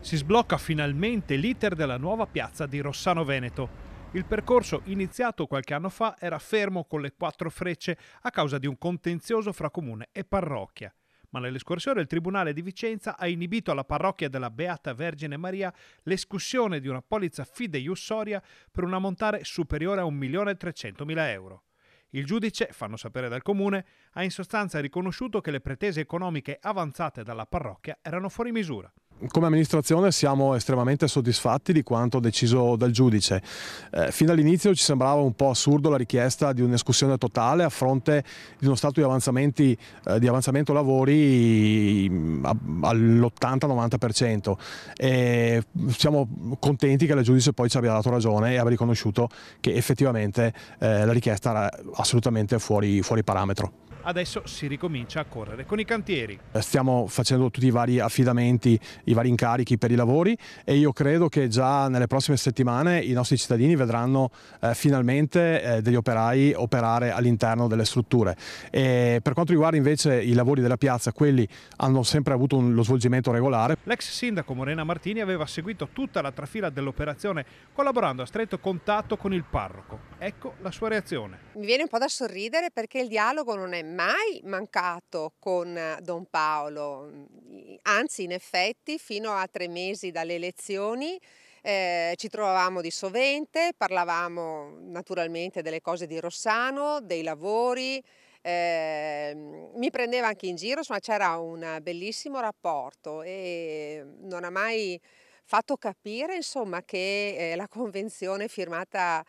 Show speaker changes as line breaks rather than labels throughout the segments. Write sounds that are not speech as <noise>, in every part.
si sblocca finalmente l'iter della nuova piazza di Rossano Veneto. Il percorso iniziato qualche anno fa era fermo con le quattro frecce a causa di un contenzioso fra comune e parrocchia. Ma nell'escursione il Tribunale di Vicenza ha inibito alla parrocchia della Beata Vergine Maria l'escussione di una polizza fideiussoria per un ammontare superiore a 1.300.000 euro. Il giudice, fanno sapere dal comune, ha in sostanza riconosciuto che le pretese economiche avanzate dalla parrocchia erano fuori misura
come amministrazione siamo estremamente soddisfatti di quanto deciso dal giudice. Eh, fin dall'inizio ci sembrava un po' assurdo la richiesta di un'escussione totale a fronte di uno stato di, eh, di avanzamento lavori mm, all'80-90% siamo contenti che la giudice poi ci abbia dato ragione e abbia riconosciuto che effettivamente eh, la richiesta era assolutamente fuori, fuori parametro
adesso si ricomincia a correre con i cantieri.
Eh, stiamo facendo tutti i vari affidamenti, i vari incarichi per i lavori e io credo che già nelle prossime settimane i nostri cittadini vedranno eh, finalmente eh, degli operai operare all'interno delle strutture. E per quanto riguarda invece i lavori della piazza, quelli hanno sempre avuto un, lo svolgimento regolare. L'ex
sindaco Morena Martini aveva seguito tutta la trafila dell'operazione collaborando a stretto contatto con il parroco. Ecco la sua reazione.
Mi viene un po' da sorridere perché il dialogo non è mai mancato con eh, Don Paolo, mm, anzi in effetti fino a tre mesi dalle elezioni eh, ci trovavamo di sovente, parlavamo naturalmente delle cose di Rossano, dei lavori, eh, mi prendeva anche in giro, insomma c'era un bellissimo rapporto e non ha mai fatto capire insomma, che eh, la <laughs> convenzione firmata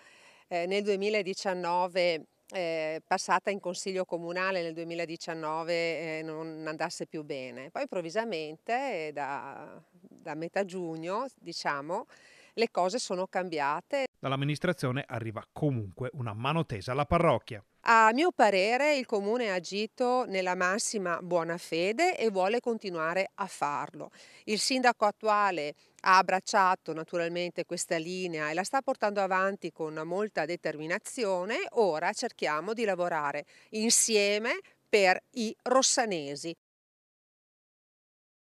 eh, nel 2019 eh, passata in consiglio comunale nel 2019 eh, non andasse più bene. Poi improvvisamente, eh, da, da metà giugno, diciamo, le cose sono cambiate.
Dall'amministrazione arriva comunque una mano tesa alla parrocchia.
A mio parere il Comune ha agito nella massima buona fede e vuole continuare a farlo. Il sindaco attuale ha abbracciato naturalmente questa linea e la sta portando avanti con molta determinazione. Ora cerchiamo di lavorare insieme per i rossanesi.